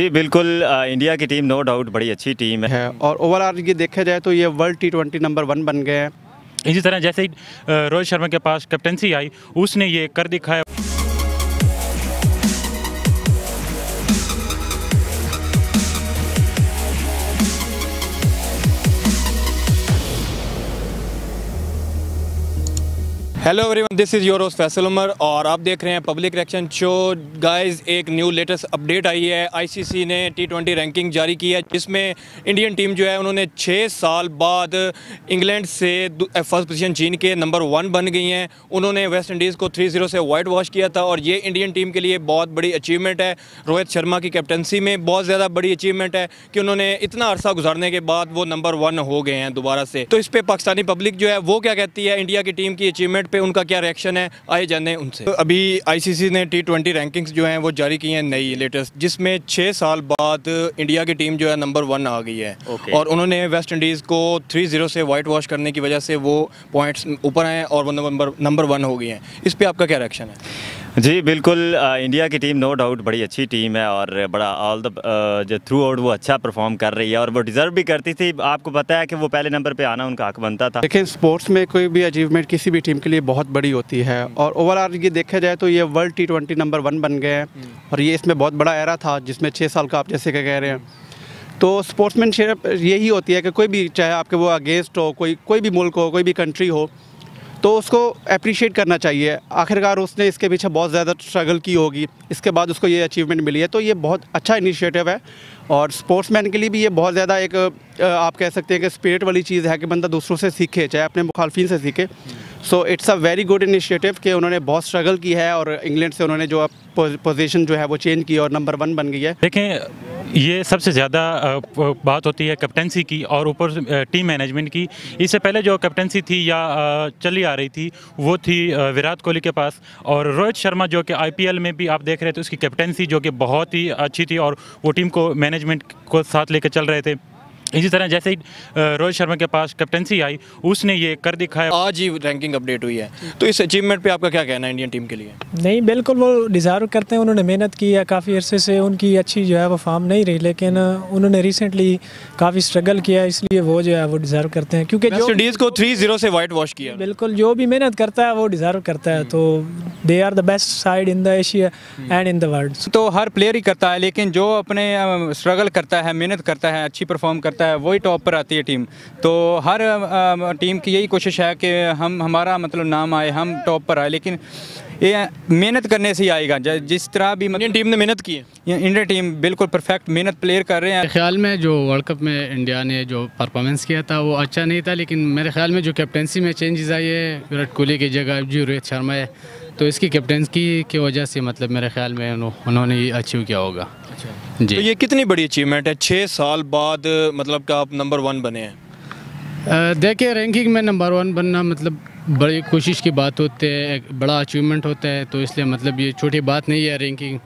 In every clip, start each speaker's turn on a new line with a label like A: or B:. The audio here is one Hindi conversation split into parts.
A: जी बिल्कुल इंडिया की टीम नो डाउट बड़ी अच्छी टीम है
B: और ओवरऑल ये देखा जाए तो ये world T twenty number one बन गए हैं इसी तरह जैसे ही
A: रोहित शर्मा के पास कैप्टनसी आई उसने ये कर दिखाया
C: hello everyone this is your रोज फैसल उमर और आप देख रहे हैं पब्लिक रिएक्शन शो गाइस एक न्यू लेटेस्ट अपडेट आई है आईसीसी ने टी ट्वेंटी रैंकिंग जारी की है जिसमें इंडियन टीम जो है उन्होंने छः साल बाद इंग्लैंड से फर्स्ट पोजीशन चीन के नंबर वन बन गई हैं उन्होंने वेस्ट इंडीज़ को थ्री जीरो से वाइट वॉश किया था और ये इंडियन टीम के लिए बहुत बड़ी अचीवमेंट है रोहित शर्मा की कैप्टनसी में बहुत ज़्यादा बड़ी अचीवमेंट है कि उन्होंने इतना अरसा गुजारने के बाद वो नंबर वन हो गए हैं दोबारा से तो इस पर पाकिस्तानी पब्लिक जो है वो क्या कहती है इंडिया की टीम की अचीवमेंट पे उनका क्या रिएक्शन है आए जाने उनसे तो अभी आईसीसी ने टी ट्वेंटी रैंकिंग्स जो हैं वो जारी की हैं नई लेटेस्ट जिसमें छः साल बाद इंडिया की टीम जो है नंबर वन आ गई है okay. और उन्होंने वेस्ट इंडीज़ को थ्री जीरो से वाइट वॉश करने की वजह से वो पॉइंट्स ऊपर आए हैं और वो नंबर नंबर वन हो गई हैं इस पर आपका क्या रिएक्शन है
D: जी बिल्कुल इंडिया की टीम नो डाउट बड़ी अच्छी टीम है और बड़ा ऑल द जो थ्रू आउट वो अच्छा परफॉर्म कर रही है और वो डिज़र्व भी करती थी आपको पता है कि वो पहले नंबर पे आना
B: उनका हक बनता था लेकिन स्पोर्ट्स में कोई भी अचीवमेंट किसी भी टीम के लिए बहुत बड़ी होती है और ओवरऑल ये देखा जाए तो ये world T twenty number one बन गए हैं और ये इसमें बहुत बड़ा एरा था जिसमें छः साल का आप जैसे क्या कह रहे हैं तो स्पोर्ट्समैनशिप यही होती है कि कोई भी चाहे आपके वो अगेंस्ट हो कोई कोई भी मुल्क हो कोई भी कंट्री हो तो उसको अप्रिशिएट करना चाहिए आखिरकार उसने इसके पीछे बहुत ज़्यादा स्ट्रगल की होगी इसके बाद उसको ये अचीवमेंट मिली है तो ये बहुत अच्छा इनिशिएटिव है और स्पोर्ट्समैन के लिए भी ये बहुत ज़्यादा एक आप कह सकते हैं कि स्पिरिट वाली चीज़ है कि बंदा दूसरों से सीखे चाहे अपने मुखालफी से सीखे so it's a very good initiative कि उन्होंने बहुत स्ट्रगल की है और इंग्लैंड से उन्होंने जो पोजीशन जो है वो चेंज की और नंबर वन बन गई है देखें
A: ये सबसे ज़्यादा बात होती है कैप्टेंसी की और ऊपर टीम मैनेजमेंट की इससे पहले जो कैप्टेंसी थी या चली आ रही थी वो थी विराट कोहली के पास और रोहित शर्मा जो कि आईपीएल में भी आप देख रहे थे उसकी कैप्टेंसी जो कि बहुत ही अच्छी थी और वो टीम को मैनेजमेंट को साथ लेकर चल रहे थे इसी तरह जैसे ही रोहित शर्मा के पास कैप्टनसी आई उसने ये कर दिखाया आज ही रैंकिंग अपडेट हुई है तो इस अचीवमेंट पे आपका क्या कहना है इंडियन
C: टीम के लिए
E: नहीं बिल्कुल वो डिज़ार्व करते हैं उन्होंने मेहनत की है काफ़ी अरसे से उनकी अच्छी जो है वो फॉर्म नहीं रही लेकिन उन्होंने रिसेंटली काफ़ी स्ट्रगल किया इसलिए वो जो है वो डिज़र्व करते हैं क्योंकि
C: को थ्री जीरो से वाइट वॉश किया
E: बिल्कुल जो भी मेहनत करता है वो डिजर्व करता है हम्म। तो they are the best side in the Asia and in the world
C: तो हर प्लेयर ही करता है लेकिन जो अपने स्ट्रगल करता है मेहनत करता है अच्छी परफॉर्म करता है होता है वही टॉप पर आती है टीम तो हर टीम की यही कोशिश है कि हम हमारा मतलब नाम आए हम टॉप पर आए लेकिन ये मेहनत करने से ही आएगा जिस तरह भी मतलब इंडियन टीम ने मेहनत की है इंडिया टीम बिल्कुल परफेक्ट
B: मेहनत प्लेयर कर रहे हैं ख्याल में जो वर्ल्ड कप में इंडिया ने जो परफॉर्मेंस किया था वो अच्छा नहीं था लेकिन मेरे ख्याल में जो कैप्टनसी में चेंजेस आई है विराट कोहली की जगह जी रोहित शर्मा है तो इसकी कैप्टनसी की वजह से मतलब मेरे ख्याल में उन्होंने ये अचीव किया होगा अच्छा जी तो ये
C: कितनी बड़ी अचीवमेंट है छः साल बाद मतलब का आप नंबर वन बने
B: हैं देखिए रैंकिंग में नंबर वन बनना मतलब बड़ी कोशिश की बात होती है एक बड़ा अचीवमेंट होता है तो इसलिए मतलब ये छोटी बात नहीं है रैंकिंग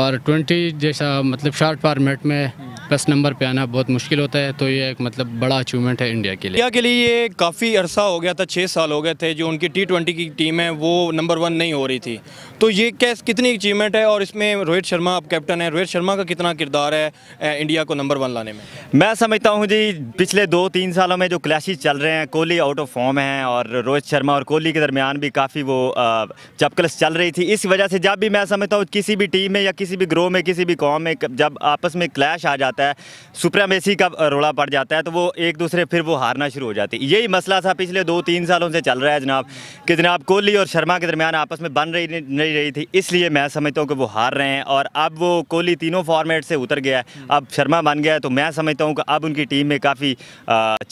B: और 20 जैसा मतलब शार्ट फार्मेट में हम्म। प्लस नंबर पे आना बहुत मुश्किल होता है तो ये एक मतलब बड़ा अचीवमेंट है इंडिया के लिए
C: इंडिया के लिए ये काफ़ी अरसा हो गया था छः साल हो गए थे जो उनकी टी ट्वेंटी की टीम है वो नंबर वन नहीं हो रही थी तो ये कैस कितनी अचीवमेंट है और इसमें रोहित शर्मा अब कैप्टन है रोहित शर्मा का कितना किरदार है इंडिया को नंबर वन लाने में
D: मैं समझता हूँ जी पिछले दो तीन सालों में जो क्लैशेज चल रहे हैं कोहली आउट ऑफ फॉर्म है और रोहित शर्मा और कोहली के दरमियान भी काफ़ी वो चपकलस चल रही थी इस वजह से जब भी मैं समझता हूँ किसी भी टीम में या किसी भी ग्रोह में किसी भी कॉम में जब आपस में क्लैश आ जाता है जाता है सुप्रामेसी का रोला पड़ जाता है तो वो एक दूसरे फिर वो हारना शुरू हो जाती है यही मसला था पिछले दो तीन सालों से चल रहा है जनाब कि जनाब कोहली और शर्मा के दरमियान आपस में बन रही नहीं रही थी इसलिए मैं समझता हूँ कि वो हार रहे हैं और अब वो कोहली तीनों फॉर्मेट से उतर गया है अब शर्मा बन गया है तो मैं समझता हूँ कि अब उनकी टीम में काफ़ी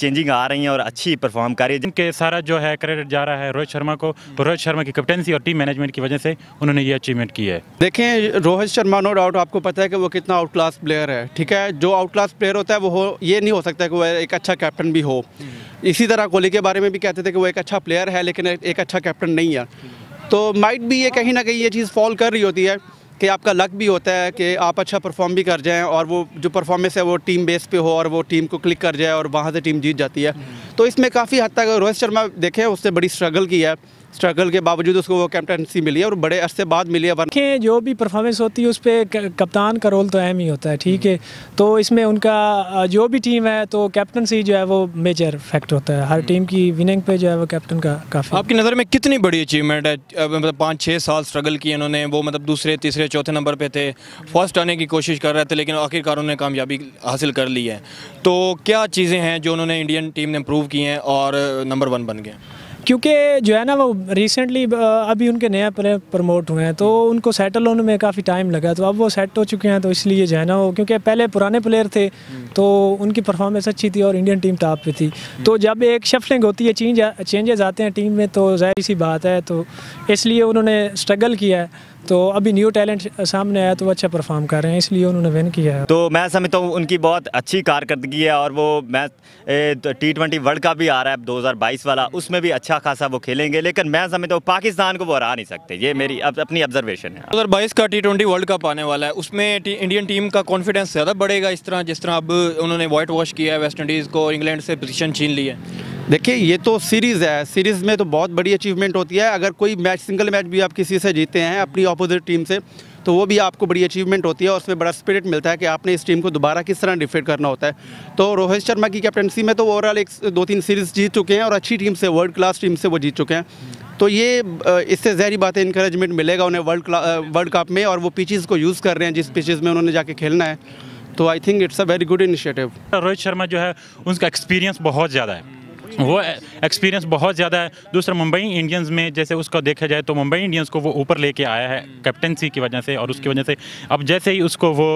D: चेंजिंग आ रही हैं और अच्छी परफॉर्म कर रही है
A: जिनके सारा जो है क्रेडिट जा रहा है रोहित शर्मा को तो रोहित शर्मा की कैप्टनसी और टीम मैनेजमेंट की वजह से उन्होंने ये अचीवमेंट की है
B: देखें रोहित शर्मा नो डाउट आपको पता है कि वो कितना आउट क्लास प्लेयर है ठीक है जो आउटलास्ट प्लेयर होता है वो हो ये नहीं हो सकता कि वह एक अच्छा कैप्टन भी हो इसी तरह कोहली के बारे में भी कहते थे कि वो एक अच्छा प्लेयर है लेकिन एक अच्छा कैप्टन नहीं है तो माइट भी ये कहीं ना कहीं ये चीज़ फॉल कर रही होती है कि आपका लक भी होता है कि आप अच्छा परफॉर्म भी कर जाएं और वो जो परफॉर्मेंस है वो टीम बेस पे हो और वो टीम को क्लिक कर जाए और वहाँ से टीम जीत जाती है तो इसमें काफ़ी हद तक रोहित शर्मा देखें उससे बड़ी स्ट्रगल की है स्ट्रगल के बावजूद उसको वो कैप्टनसी मिली है और बड़े अरसे बाद मिली है देखें जो भी परफॉर्मेंस होती है उस पर
E: कप्तान का रोल तो अहम ही होता है ठीक है तो इसमें उनका जो भी टीम है तो कैप्टनसी जो है वो मेजर फैक्ट होता है हर टीम की विनिंग पे जो है वो कैप्टन का काफ़ी
C: आपकी नज़र में कितनी बड़ी अचीवमेंट है मतलब पाँच छः साल स्ट्रगल किए इन्होंने वो मतलब दूसरे तीसरे चौथे नंबर पर थे फर्स्ट आने की कोशिश कर रहे थे लेकिन आखिरकार उन्होंने कामयाबी हासिल कर ली है तो क्या चीज़ें हैं जो उन्होंने इंडियन टीम ने इम्प्रूव की हैं और नंबर वन बन गए
E: क्योंकि जो है ना वो रिसेंटली अभी उनके नया प्रमोट हुए हैं तो उनको सेटल होने में काफ़ी टाइम लगा तो अब वो सेट हो चुके हैं तो इसलिए जो है ना वो क्योंकि पहले पुराने प्लेयर थे हम्म। तो उनकी परफॉर्मेंस अच्छी थी और इंडियन टीम टॉप पे थी हम्म। तो जब एक शफलिंग होती है चेंज चेंजेज़ आते हैं टीम में तो जाहिर सी बात है तो इसलिए उन्होंने स्ट्रगल किया है तो अभी न्यू टैलेंट सामने आया तो वो अच्छा परफॉर्म कर रहे हैं इसलिए उन्होंने विन किया है तो
D: मैं समझता हूँ उनकी बहुत अच्छी कारकर्दगी है और वो मैं टी ट्वेंटी वर्ल्ड कप भी आ रहा है 2022 वाला हम्म। उसमें भी अच्छा खासा वो खेलेंगे लेकिन मैं समझता हूँ पाकिस्तान को वो हरा नहीं सकते ये मेरी हाँ। अप, अपनी ऑब्जर्वेशन है
C: दो हज़ार का टी ट्वेंटी वर्ल्ड कप आने वाला है उसमें इंडियन टीम का कॉन्फिडेंस ज़्यादा बढ़ेगा इस तरह जिस तरह अब उन्होंने वाइट वॉश किया है वेस्ट इंडीज़ को इंग्लैंड से पोजिशन छीन ली है
B: देखिए ये तो सीरीज़ है सीरीज़ में तो बहुत बड़ी अचीवमेंट होती है अगर कोई मैच सिंगल मैच भी आप किसी से जीते हैं अपनी अपोज़िट टीम से तो वो भी आपको बड़ी अचीवमेंट होती है और उसमें बड़ा स्पिरिट मिलता है कि आपने इस टीम को दोबारा किस तरह डिफेंड करना होता है तो रोहित शर्मा की कैप्टनसी में तो ओवरऑल एक दो तीन सीरीज़ जीत चुके हैं और अच्छी टीम से वर्ल्ड क्लास टीम से वो जीत चुके हैं तो ये इससे जहरी बातें इंक्रेजमेंट इंकरेजमेंट मिलेगा उन्हें वर्ल्ड वर्ल्ड कप में और वो पिचेज़ को यूज़ कर रहे हैं जिस पिचेज़ में उन्होंने जाके खेलना है तो I think it's a very good initiative Rohit Sharma जो है उनका एक्सपीरियंस बहुत ज़्यादा है
A: वो एक्सपीरियंस बहुत ज़्यादा है दूसरा मुंबई इंडियंस में जैसे उसको देखा जाए तो मुंबई इंडियंस को वो ऊपर लेके आया है कैप्टनसी हम्म। की वजह से और उसकी वजह से अब जैसे ही उसको वो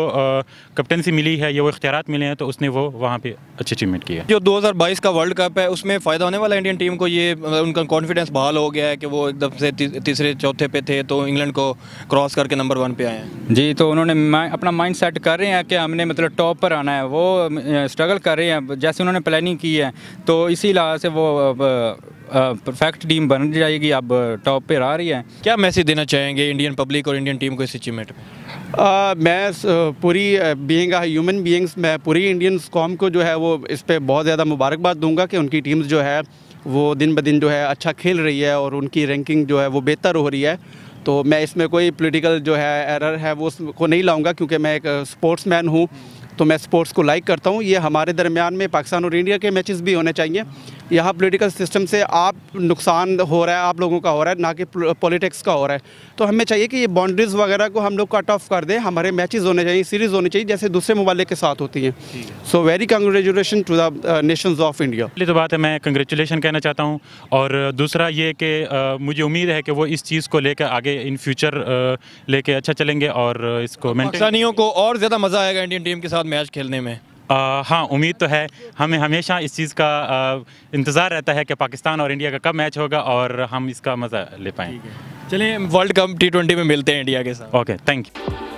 A: कैप्टनसी मिली है या वो इख्तियार मिले हैं तो उसने वो वहाँ पे अच्छी अचीवमेंट की है जो 2022 का वर्ल्ड कप है उसमें
C: फ़ायदा होने वाला इंडियन टीम को ये मतलब उनका कॉन्फिडेंस बहाल हो गया है कि वो एकदम से तीसरे चौथे पे थे तो इंग्लैंड को क्रॉस करके नंबर वन पे आए हैं जी तो उन्होंने अपना माइंड सेट कर रहे हैं कि हमने मतलब टॉप पर आना है वो स्ट्रगल कर रहे हैं जैसे उन्होंने प्लानिंग की है तो इसी लिहाज से वो परफेक्ट टीम बन जाएगी अब टॉप पर आ रही है क्या मैसेज देना चाहेंगे इंडियन पब्लिक और इंडियन टीम को इस अचीवमेंट में
B: आ, मैं पूरी बीइंग ह्यूमन बीइंग्स मैं पूरी इंडियन कॉम को जो है वो इस पर बहुत ज़्यादा मुबारकबाद दूंगा कि उनकी टीम्स जो है वो दिन ब दिन जो है अच्छा खेल रही है और उनकी रैंकिंग जो है वो बेहतर हो रही है तो मैं इसमें कोई पॉलिटिकल जो है एरर है वो उसको नहीं लाऊंगा क्योंकि मैं एक स्पोर्ट्स मैन हूँ तो मैं स्पोर्ट्स को लाइक करता हूँ ये हमारे दरमियान में पाकिस्तान और इंडिया के मैचेस भी होने चाहिए यहाँ पॉलिटिकल सिस्टम से आप नुकसान हो रहा है आप लोगों का हो रहा है ना कि पॉलिटिक्स का हो रहा है तो हमें चाहिए कि ये बाउंड्रीज़ वगैरह को हम लोग कट ऑफ कर दें हमारे मैचेस होने चाहिए सीरीज़ होनी चाहिए जैसे दूसरे ममालिक के साथ होती हैं so very congratulation to the nations of India पहली
A: तो बात है मैं कंग्रेचुलेशन कहना चाहता हूँ और दूसरा ये कि uh, मुझे उम्मीद है कि वो इस चीज़ को लेकर आगे इन फ्यूचर लेके अच्छा चलेंगे और इसको को और ज़्यादा मज़ा आएगा इंडियन टीम के साथ बाद मैच खेलने में आ, हाँ उम्मीद तो है हमें हमेशा इस चीज़ का इंतज़ार रहता है कि पाकिस्तान और इंडिया का कब मैच होगा और हम इसका मज़ा ले पाएंगे चलिए वर्ल्ड कप
C: टी ट्वेंटी में मिलते हैं इंडिया के साथ ओके थैंक यू